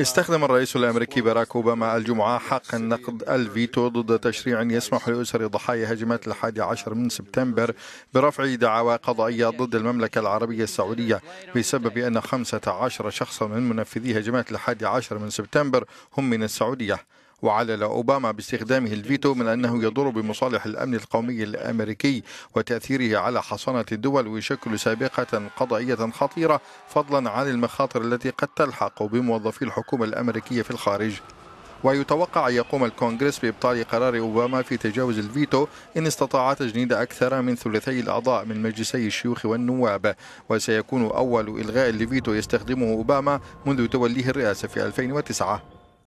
استخدم الرئيس الامريكي باراك اوباما الجمعه حق النقد الفيتو ضد تشريع يسمح لاسر ضحايا هجمات الحادي عشر من سبتمبر برفع دعوى قضائيه ضد المملكه العربيه السعوديه بسبب ان 15 شخصا من منفذي هجمات الحادي عشر من سبتمبر هم من السعوديه وعلل أوباما باستخدامه الفيتو من أنه يضر بمصالح الأمن القومي الأمريكي وتأثيره على حصانة الدول ويشكل سابقة قضائية خطيرة فضلا عن المخاطر التي قد تلحق بموظفي الحكومة الأمريكية في الخارج ويتوقع أن يقوم الكونغرس بإبطال قرار أوباما في تجاوز الفيتو إن استطاع تجنيد أكثر من ثلثي الأعضاء من مجلسي الشيوخ والنواب وسيكون أول إلغاء لفيتو يستخدمه أوباما منذ توليه الرئاسة في 2009